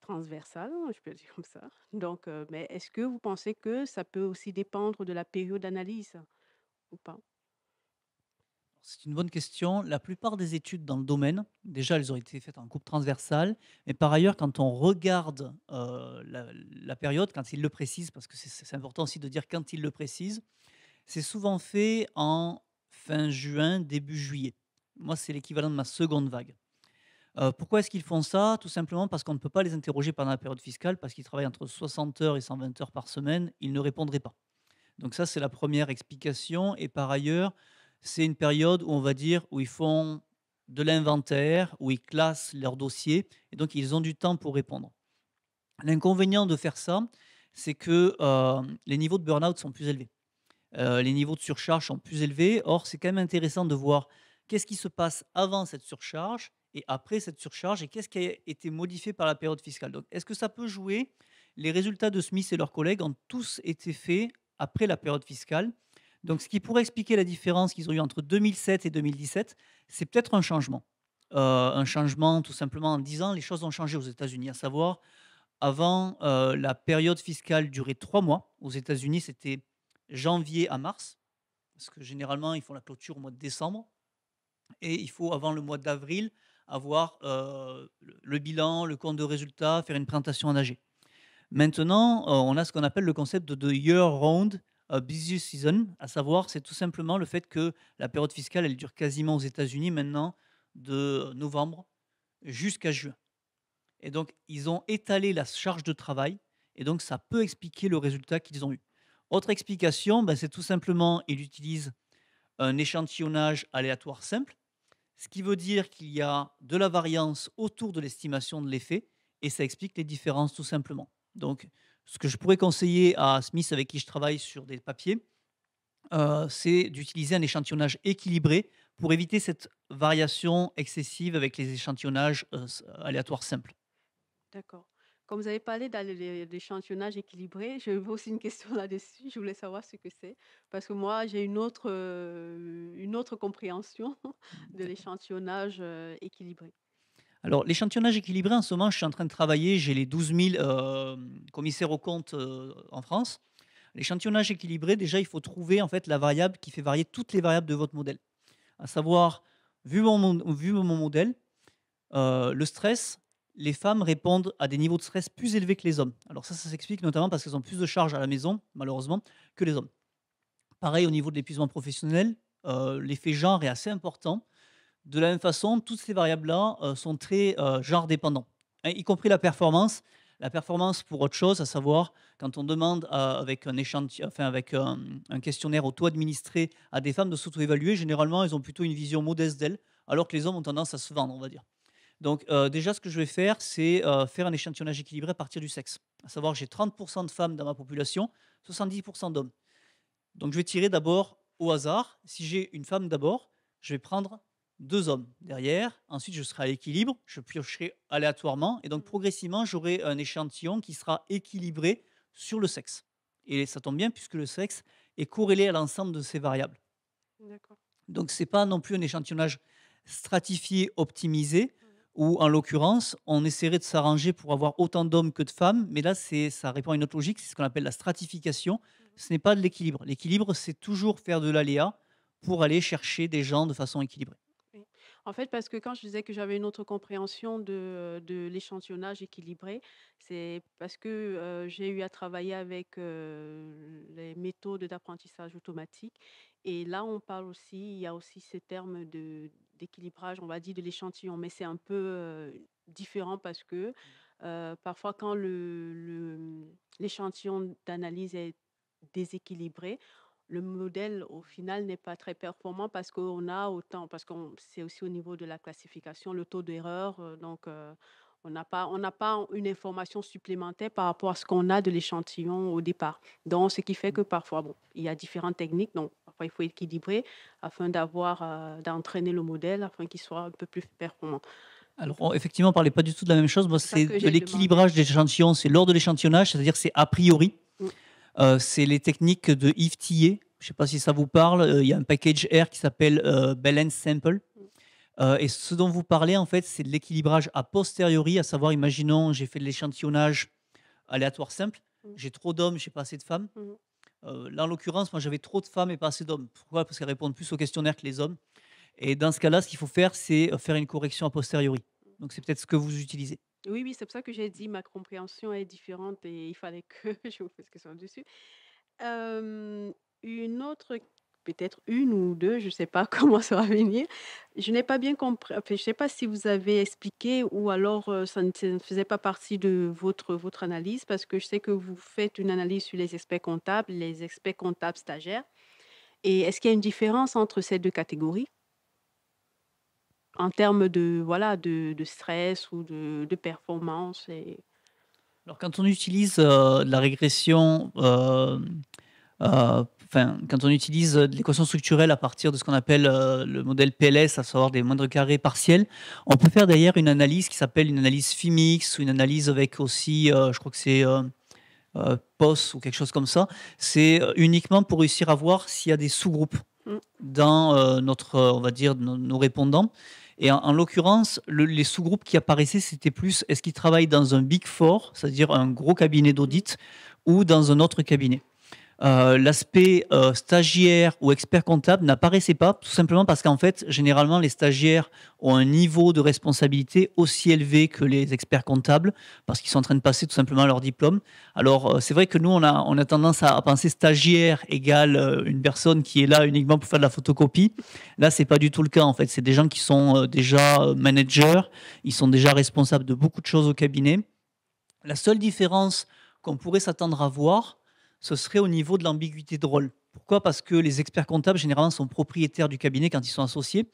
B: transversales, hein, je peux dire comme ça. Donc, mais est-ce que vous pensez que ça peut aussi dépendre de la période d'analyse ou pas
A: c'est une bonne question. La plupart des études dans le domaine, déjà, elles ont été faites en coupe transversale. Mais par ailleurs, quand on regarde euh, la, période, quand ils le précisent, parce que c'est important aussi de dire quand ils le précisent, c'est souvent fait en fin juin, début juillet. Moi, c'est l'équivalent de ma seconde vague. Euh, pourquoi est-ce qu'ils font ça Tout simplement parce qu'on ne peut pas les interroger pendant la période fiscale, parce qu'ils travaillent entre 60 heures et 120 heures par semaine, ils ne répondraient pas. Donc ça, c'est la première explication. Et par ailleurs, c'est une période où on va dire où ils font de l'inventaire, où ils classent leurs dossiers, et donc ils ont du temps pour répondre. L'inconvénient de faire ça, c'est que euh, les niveaux de burn-out sont plus élevés. Euh, les niveaux de surcharge sont plus élevés. Or, c'est quand même intéressant de voir qu'est-ce qui se passe avant cette surcharge et après cette surcharge et qu'est-ce qui a été modifié par la période fiscale. Donc, est-ce que ça peut jouer Les résultats de Smith et leurs collègues ont tous été faits après la période fiscale donc, ce qui pourrait expliquer la différence qu'ils ont eu entre 2007 et 2017, c'est peut-être un changement. Euh, un changement tout simplement en disant les choses ont changé aux États-Unis, à savoir, avant, euh, la période fiscale durait trois mois. Aux États-Unis, c'était janvier à mars, parce que généralement, ils font la clôture au mois de décembre. Et il faut, avant le mois d'avril, avoir euh, le bilan, le compte de résultat, faire une présentation en AG. Maintenant, on a ce qu'on appelle le concept de year round business season, à savoir, c'est tout simplement le fait que la période fiscale, elle dure quasiment aux États-Unis maintenant, de novembre jusqu'à juin. Et donc, ils ont étalé la charge de travail, et donc ça peut expliquer le résultat qu'ils ont eu. Autre explication, ben, c'est tout simplement, ils utilisent un échantillonnage aléatoire simple, ce qui veut dire qu'il y a de la variance autour de l'estimation de l'effet, et ça explique les différences tout simplement. Donc, ce que je pourrais conseiller à Smith, avec qui je travaille sur des papiers, euh, c'est d'utiliser un échantillonnage équilibré pour éviter cette variation excessive avec les échantillonnages euh, aléatoires simples.
B: D'accord. Comme vous avez parlé d'échantillonnage équilibré, j'ai aussi une question là-dessus. Je voulais savoir ce que c'est, parce que moi, j'ai une autre, euh, une autre compréhension de l'échantillonnage équilibré.
A: Alors, l'échantillonnage équilibré, en ce moment, je suis en train de travailler, j'ai les 12 000 euh, commissaires aux comptes euh, en France. L'échantillonnage équilibré, déjà, il faut trouver en fait la variable qui fait varier toutes les variables de votre modèle. À savoir, vu mon, vu mon modèle, euh, le stress, les femmes répondent à des niveaux de stress plus élevés que les hommes. Alors ça, ça s'explique notamment parce qu'elles ont plus de charges à la maison, malheureusement, que les hommes. Pareil au niveau de l'épuisement professionnel, l'effet genre est assez important. De la même façon, toutes ces variables-là euh, sont très euh, genre dépendants, hein, y compris la performance. La performance pour autre chose, à savoir quand on demande euh, avec, un, échantillon, enfin, avec un, questionnaire auto-administré à des femmes de s'auto-évaluer, généralement, elles ont plutôt une vision modeste d'elles, alors que les hommes ont tendance à se vendre, on va dire. Donc déjà, ce que je vais faire, c'est faire un échantillonnage équilibré à partir du sexe. À savoir j'ai 30% de femmes dans ma population, 70% d'hommes. Donc je vais tirer d'abord au hasard. Si j'ai une femme d'abord, je vais prendre deux hommes derrière. Ensuite, je serai à l'équilibre, je piocherai aléatoirement. Et donc, mmh. progressivement, j'aurai un échantillon qui sera équilibré sur le sexe. Et ça tombe bien puisque le sexe est corrélé à l'ensemble de ces variables. Donc, ce n'est pas non plus un échantillonnage stratifié, optimisé, mmh. où en l'occurrence, on essaierait de s'arranger pour avoir autant d'hommes que de femmes. Mais là, ça répond à une autre logique, c'est ce qu'on appelle la stratification. Mmh. Ce n'est pas de l'équilibre. L'équilibre, c'est toujours faire de l'aléa pour aller chercher des gens de façon équilibrée.
B: En fait, parce que quand je disais que j'avais une autre compréhension de, l'échantillonnage équilibré, c'est parce que j'ai eu à travailler avec les méthodes d'apprentissage automatique. Et là, on parle aussi, il y a aussi ces termes d'équilibrage, on va dire, de l'échantillon, mais c'est un peu différent parce que mmh. parfois, quand l'échantillon le, d'analyse est déséquilibré, le modèle au final n'est pas très performant parce qu'on a autant, parce que c'est aussi au niveau de la classification, le taux d'erreur. Euh, donc, euh, on n'a pas, on pas une information supplémentaire par rapport à ce qu'on a de l'échantillon au départ. Donc, ce qui fait que parfois, bon, il y a différentes techniques. Donc, parfois, il faut équilibrer afin d'avoir, euh, d'entraîner le modèle afin qu'il soit un peu plus performant.
A: Alors, effectivement, on ne parlait pas du tout de la même chose. Moi, c'est l'équilibrage des échantillons, c'est lors de l'échantillonnage, c'est-à-dire c'est a priori. Mm. Euh, c'est les techniques de Yves Je ne sais pas si ça vous parle. Euh, il y a un package R qui s'appelle euh, Balance Sample. et ce dont vous parlez, en fait, c'est de l'équilibrage a posteriori, à savoir, imaginons, j'ai fait de l'échantillonnage aléatoire simple. Mm. J'ai trop d'hommes, j'ai pas assez de femmes. Mm. là, en l'occurrence, moi, j'avais trop de femmes et pas assez d'hommes. Pourquoi Parce qu'elles répondent plus aux questionnaires que les hommes. Et dans ce cas-là, ce qu'il faut faire, c'est faire une correction a posteriori. Donc, c'est peut-être ce que vous utilisez.
B: Oui, oui, c'est pour ça que j'ai dit ma compréhension est différente et il fallait que je vous fasse question dessus. une autre, peut-être une ou deux, je ne sais pas comment ça va venir. Je n'ai pas bien compris, je ne sais pas si vous avez expliqué ou alors ça, ne, faisait pas partie de votre, votre analyse parce que je sais que vous faites une analyse sur les experts comptables, les experts comptables stagiaires. Et est-ce qu'il y a une différence entre ces deux catégories? en termes de, voilà, de, de stress ou de, de, performance. Et...
A: Alors, quand on utilise euh, la régression, euh, euh, enfin, quand on utilise l'équation structurelle à partir de ce qu'on appelle le modèle PLS, à savoir des moindres carrés partiels, on peut faire d'ailleurs une analyse qui s'appelle une analyse FIMIX ou une analyse avec aussi, je crois que c'est POS ou quelque chose comme ça. C'est uniquement pour réussir à voir s'il y a des sous-groupes mmh. dans notre, on va dire, nos répondants. Et en, l'occurrence, les sous-groupes qui apparaissaient, c'était plus est-ce qu'ils travaillent dans un Big Four, c'est-à-dire un gros cabinet d'audit, ou dans un autre cabinet. Euh, l'aspect euh, stagiaire ou expert comptable n'apparaissait pas, tout simplement parce qu'en fait, généralement, les stagiaires ont un niveau de responsabilité aussi élevé que les experts comptables, parce qu'ils sont en train de passer tout simplement leur diplôme. Alors, euh, c'est vrai que nous, on a, on a tendance à, penser stagiaire égale une personne qui est là uniquement pour faire de la photocopie. Là, c'est pas du tout le cas, en fait. C'est des gens qui sont déjà managers, ils sont déjà responsables de beaucoup de choses au cabinet. La seule différence qu'on pourrait s'attendre à voir, ce serait au niveau de l'ambiguïté de rôle. Pourquoi Parce que les experts comptables, généralement, sont propriétaires du cabinet quand ils sont associés,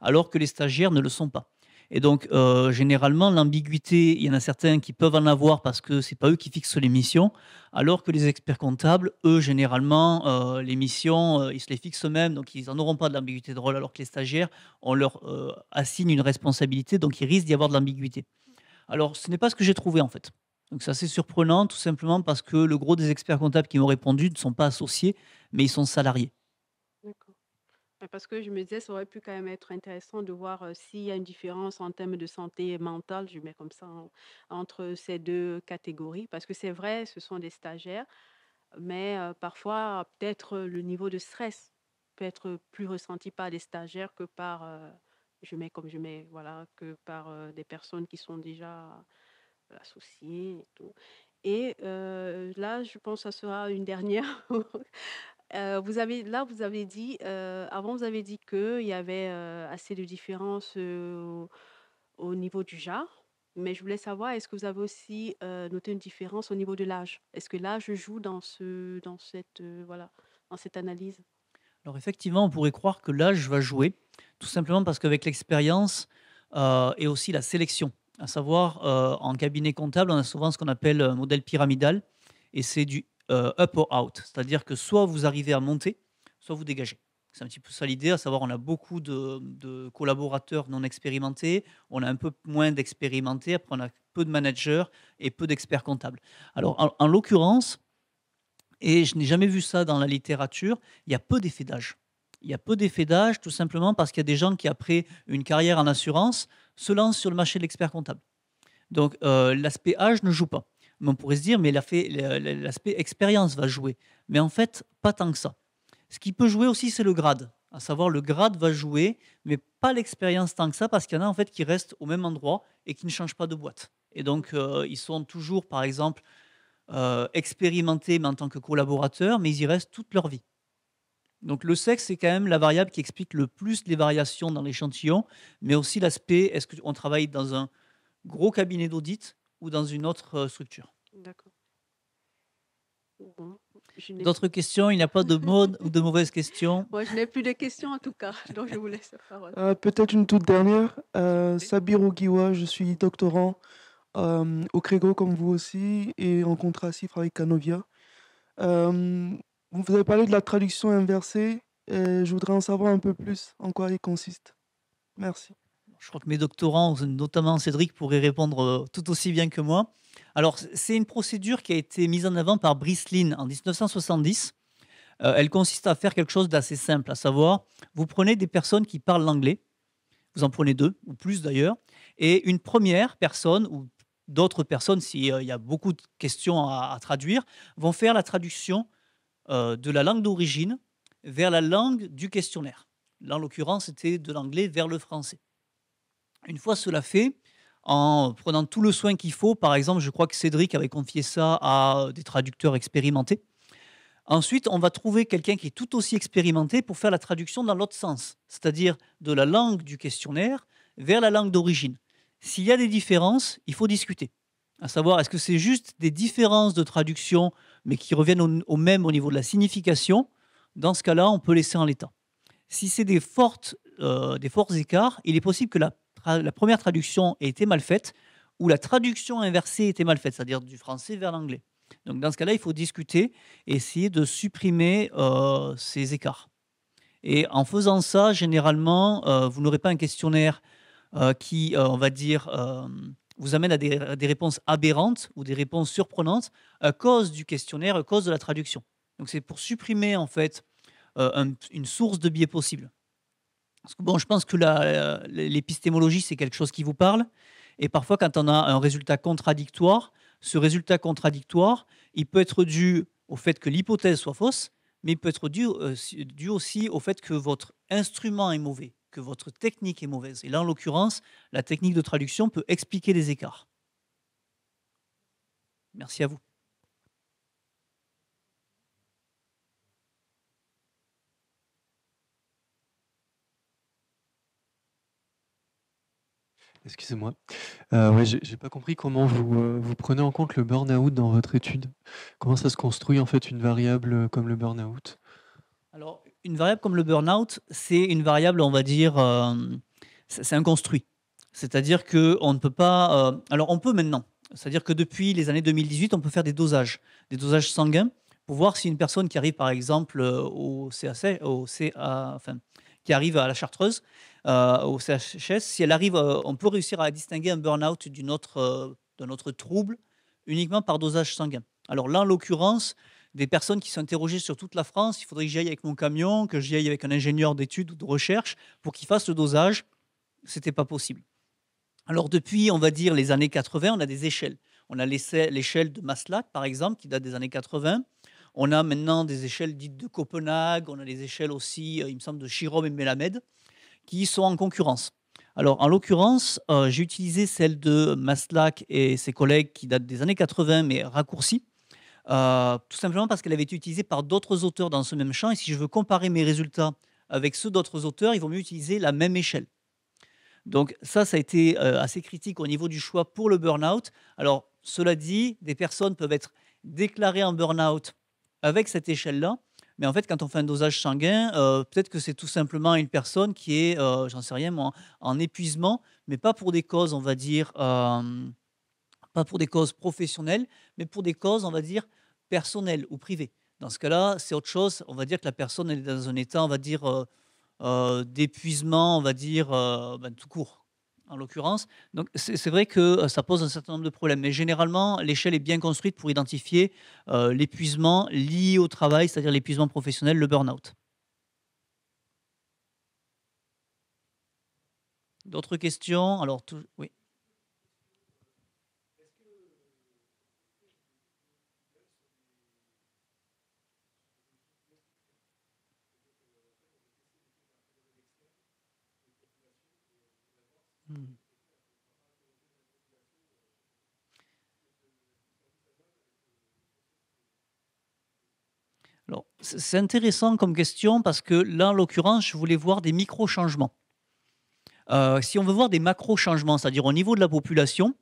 A: alors que les stagiaires ne le sont pas. Et donc, euh, généralement, l'ambiguïté, il y en a certains qui peuvent en avoir parce que ce n'est pas eux qui fixent les missions, alors que les experts comptables, eux, généralement, euh, les missions, euh, ils se les fixent eux-mêmes, donc ils n'en auront pas de l'ambiguïté de rôle, alors que les stagiaires, on leur assigne une responsabilité, donc il risque d'y avoir de l'ambiguïté. Alors, ce n'est pas ce que j'ai trouvé, en fait. Donc c'est surprenant, tout simplement parce que le gros des experts comptables qui m'ont répondu ne sont pas associés, mais ils sont salariés.
B: D'accord. Parce que je me disais, ça aurait pu quand même être intéressant de voir euh, s'il y a une différence en termes de santé mentale, je mets comme ça, entre ces deux catégories. Parce que c'est vrai, ce sont des stagiaires, mais euh, parfois, peut-être euh, le niveau de stress peut être plus ressenti par des stagiaires que par, je mets comme je mets, voilà, que par des personnes qui sont déjà associés et tout. Et euh, là, je pense que ça sera une dernière. Euh, vous avez, là, vous avez dit, euh, avant, vous avez dit qu'il y avait assez de différences au niveau du genre, mais je voulais savoir, est-ce que vous avez aussi noté une différence au niveau de l'âge Est-ce que l'âge joue dans, ce, dans, cette, voilà, dans cette analyse
A: Alors, effectivement, on pourrait croire que l'âge va jouer, tout simplement parce qu'avec l'expérience et aussi la sélection à savoir euh, en cabinet comptable, on a souvent ce qu'on appelle un modèle pyramidal, et c'est du euh, up or out, c'est-à-dire que soit vous arrivez à monter, soit vous dégagez. C'est un petit peu ça l'idée, à savoir on a beaucoup de, collaborateurs non expérimentés, on a un peu moins d'expérimentés, après on a peu de managers et peu d'experts comptables. Alors en, en l'occurrence, et je n'ai jamais vu ça dans la littérature, il y a peu d'effets d'âge il y a peu d'effet d'âge, tout simplement parce qu'il y a des gens qui, après une carrière en assurance, se lancent sur le marché de l'expert comptable. Donc euh, l'aspect âge ne joue pas. Mais on pourrait se dire, mais l'aspect expérience va jouer. Mais en fait, pas tant que ça. Ce qui peut jouer aussi, c'est le grade. À savoir, le grade va jouer, mais pas l'expérience tant que ça, parce qu'il y en a en fait qui restent au même endroit et qui ne changent pas de boîte. Et donc, euh, ils sont toujours, par exemple, euh, expérimentés, mais en tant que collaborateurs, mais ils y restent toute leur vie. Donc le sexe, c'est quand même la variable qui explique le plus les variations dans l'échantillon, mais aussi l'aspect, est-ce qu'on travaille dans un gros cabinet d'audit ou dans une autre euh, structure D'autres questions Il n'y a pas de bonnes ou de mauvaises questions
B: Moi, je n'ai plus de questions en tout cas, donc je vous laisse la parole. Euh, peut-être une toute dernière. Euh, Sabir Ogiwa, je suis doctorant euh, au CREGO comme vous aussi et en contrat CIFRE avec Canovia. Vous avez parlé de la traduction inversée. je voudrais en savoir un peu plus en quoi il consiste. Merci.
A: Je crois que mes doctorants, notamment Cédric, pourraient répondre euh, tout aussi bien que moi. Alors, c'est une procédure qui a été mise en avant par Brice Lynn en 1970. Euh, elle consiste à faire quelque chose d'assez simple, à savoir, vous prenez des personnes qui parlent l'anglais, vous en prenez deux ou plus d'ailleurs, et une première personne ou d'autres personnes, s'il euh, il y a beaucoup de questions à traduire, vont faire la traduction euh, de la langue d'origine vers la langue du questionnaire. Là, en l'occurrence, c'était de l'anglais vers le français. Une fois cela fait, en prenant tout le soin qu'il faut, par exemple, je crois que Cédric avait confié ça à des traducteurs expérimentés. Ensuite, on va trouver quelqu'un qui est tout aussi expérimenté pour faire la traduction dans l'autre sens, c'est-à-dire de la langue du questionnaire vers la langue d'origine. S'il y a des différences, il faut discuter. À savoir, est-ce que c'est juste des différences de traduction mais qui reviennent au, même au niveau de la signification, dans ce cas-là, on peut laisser en l'état. Si c'est des, euh, des forts écarts, il est possible que la, première traduction ait été mal faite ou la traduction inversée ait été mal faite, c'est-à-dire du français vers l'anglais. Donc dans ce cas-là, il faut discuter et essayer de supprimer euh, ces écarts. Et en faisant ça, généralement, euh, vous n'aurez pas un questionnaire qui, on va dire, vous amène à des, réponses aberrantes ou des réponses surprenantes à cause du questionnaire, à cause de la traduction. Donc c'est pour supprimer en fait euh, une source de biais possible. bon, je pense que euh, l'épistémologie, c'est quelque chose qui vous parle. Et parfois, quand on a un résultat contradictoire, ce résultat contradictoire, il peut être dû au fait que l'hypothèse soit fausse, mais il peut être dû euh, aussi au fait que votre instrument est mauvais que votre technique est mauvaise. Et là, en l'occurrence, la technique de traduction peut expliquer les écarts. Merci à vous. Excusez-moi. Euh, Je n'ai j'ai pas compris comment euh, vous, prenez en compte le burn-out dans votre étude. Comment ça se construit en fait une variable euh, comme le burn-out une variable comme le burn-out, c'est une variable, on va dire, euh, c'est un construit. C'est-à-dire qu'on ne peut pas. Euh, alors, on peut maintenant. C'est-à-dire que depuis les années 2018, on peut faire des dosages, des dosages sanguins, pour voir si une personne qui arrive, par exemple, euh, au CAC, au CA, enfin, qui arrive à la Chartreuse, au CHS, si elle arrive, on peut réussir à distinguer un burn-out d'un autre, autre trouble uniquement par dosage sanguin. Alors là, en l'occurrence, des personnes qui s'interrogeaient sur toute la France. Il faudrait que j'y aille avec mon camion, que j'y aille avec un ingénieur d'études ou de recherche pour qu'il fasse le dosage. C'était pas possible. Alors depuis, on va dire, les années 80, on a des échelles. On a l'échelle de Maslac, par exemple, qui date des années 80. On a maintenant des échelles dites de Copenhague. On a des échelles aussi, euh, il me semble, de Chirom et Melamed, qui sont en concurrence. Alors, en l'occurrence, euh, j'ai utilisé celle de Maslac et ses collègues qui datent des années 80, mais raccourcie. Euh, tout simplement parce qu'elle avait été utilisée par d'autres auteurs dans ce même champ. Et si je veux comparer mes résultats avec ceux d'autres auteurs, ils vont mieux utiliser la même échelle. Donc ça, ça a été euh, assez critique au niveau du choix pour le burn-out. Alors, cela dit, des personnes peuvent être déclarées en burn-out avec cette échelle-là. Mais en fait, quand on fait un dosage sanguin, euh, peut-être que c'est tout simplement une personne qui est, j'en sais rien, en, épuisement, mais pas pour des causes, on va dire, pas pour des causes professionnelles, mais pour des causes, on va dire, personnelles ou privées. Dans ce cas-là, c'est autre chose. On va dire que la personne est dans un état, on va dire, euh, euh, d'épuisement, on va dire, euh, ben, tout court, en l'occurrence. Donc, c'est vrai que ça pose un certain nombre de problèmes. Mais généralement, l'échelle est bien construite pour identifier l'épuisement lié au travail, c'est-à-dire l'épuisement professionnel, le burn-out. D'autres questions Alors, oui. C'est intéressant comme question parce que là, en l'occurrence, je voulais voir des micro-changements. Euh, si on veut voir des macro-changements, c'est-à-dire au niveau de la population,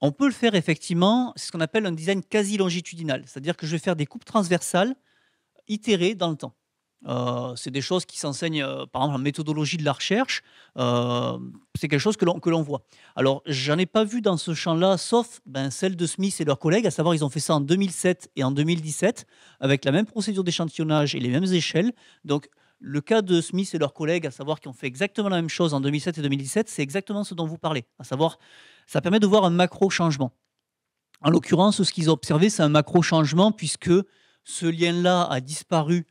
A: on peut le faire effectivement, c'est ce qu'on appelle un design quasi longitudinal, c'est-à-dire que je vais faire des coupes transversales itérées dans le temps. Euh, c'est des choses qui s'enseignent, euh, par exemple, en méthodologie de la recherche. Euh, c'est quelque chose que l'on, que l'on voit. Alors, j'en ai pas vu dans ce champ-là, sauf ben, celle de Smith et leurs collègues, à savoir, ils ont fait ça en 2007 et en 2017, avec la même procédure d'échantillonnage et les mêmes échelles. Donc, le cas de Smith et leurs collègues, à savoir qui ont fait exactement la même chose en 2007 et 2017, c'est exactement ce dont vous parlez, à savoir, ça permet de voir un macro changement. En l'occurrence, ce qu'ils ont observé, c'est un macro changement, puisque ce lien-là a disparu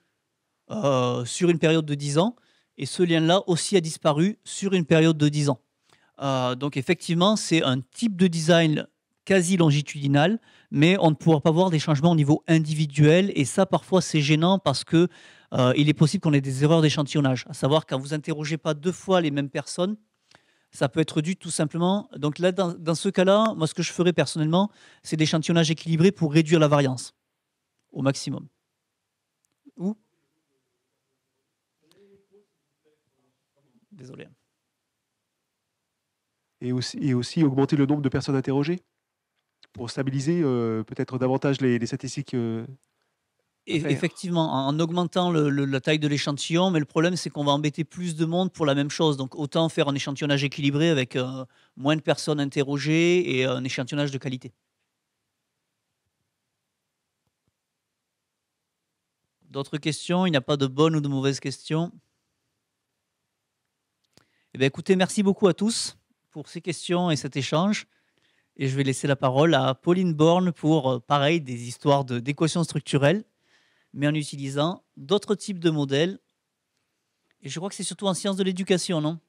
A: euh, sur une période de 10 ans, et ce lien-là aussi a disparu sur une période de 10 ans. Euh, donc effectivement, c'est un type de design quasi longitudinal, mais on ne pourra pas voir des changements au niveau individuel, et ça parfois c'est gênant parce que euh, il est possible qu'on ait des erreurs d'échantillonnage, à savoir quand vous interrogez pas deux fois les mêmes personnes, ça peut être dû tout simplement. Donc là, dans, ce cas-là, moi ce que je ferais personnellement, c'est d'échantillonnage équilibré pour réduire la variance au maximum. Ou Désolé. Et aussi, augmenter le nombre de
B: personnes interrogées pour stabiliser euh, peut-être davantage les, statistiques euh,
A: Effectivement, en augmentant la taille de l'échantillon, mais le problème c'est qu'on va embêter plus de monde pour la même chose. Donc autant faire un échantillonnage équilibré avec euh, moins de personnes interrogées et un échantillonnage de qualité. D'autres questions Il n'y a pas de bonnes ou de mauvaises questions eh ben, écoutez, merci beaucoup à tous pour ces questions et cet échange. Et je vais laisser la parole à Pauline Born pour, euh, pareil, des histoires d'équations structurelles, mais en utilisant d'autres types de modèles. Et je crois que c'est surtout en sciences de l'éducation, non